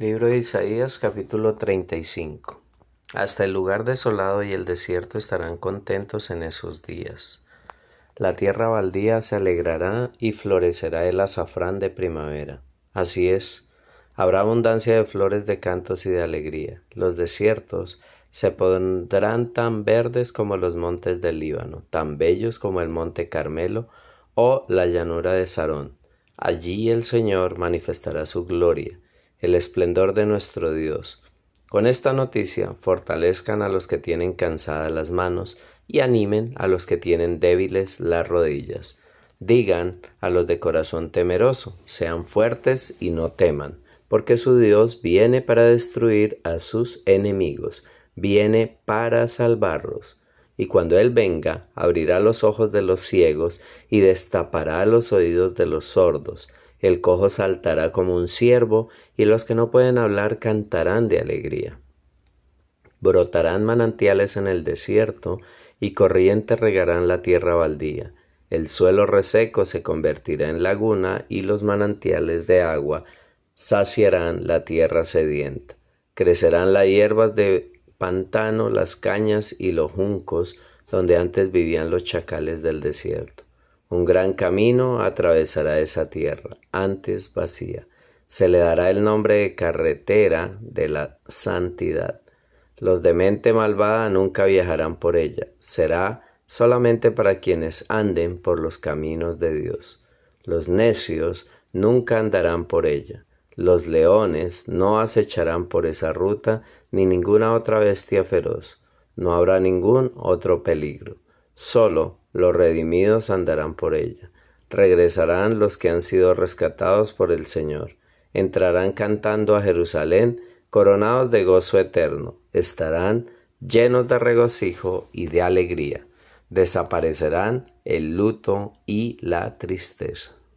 Libro de Isaías capítulo 35 Hasta el lugar desolado y el desierto estarán contentos en esos días. La tierra baldía se alegrará y florecerá el azafrán de primavera. Así es, habrá abundancia de flores de cantos y de alegría. Los desiertos se pondrán tan verdes como los montes del Líbano, tan bellos como el monte Carmelo o la llanura de Sarón. Allí el Señor manifestará su gloria el esplendor de nuestro Dios. Con esta noticia fortalezcan a los que tienen cansadas las manos y animen a los que tienen débiles las rodillas. Digan a los de corazón temeroso, sean fuertes y no teman, porque su Dios viene para destruir a sus enemigos, viene para salvarlos. Y cuando Él venga, abrirá los ojos de los ciegos y destapará los oídos de los sordos el cojo saltará como un ciervo, y los que no pueden hablar cantarán de alegría. Brotarán manantiales en el desierto, y corrientes regarán la tierra baldía. El suelo reseco se convertirá en laguna, y los manantiales de agua saciarán la tierra sedienta. Crecerán las hierbas de pantano, las cañas y los juncos, donde antes vivían los chacales del desierto. Un gran camino atravesará esa tierra antes vacía. Se le dará el nombre de carretera de la santidad. Los de mente malvada nunca viajarán por ella. Será solamente para quienes anden por los caminos de Dios. Los necios nunca andarán por ella. Los leones no acecharán por esa ruta ni ninguna otra bestia feroz. No habrá ningún otro peligro. Solo los redimidos andarán por ella. Regresarán los que han sido rescatados por el Señor. Entrarán cantando a Jerusalén, coronados de gozo eterno. Estarán llenos de regocijo y de alegría. Desaparecerán el luto y la tristeza.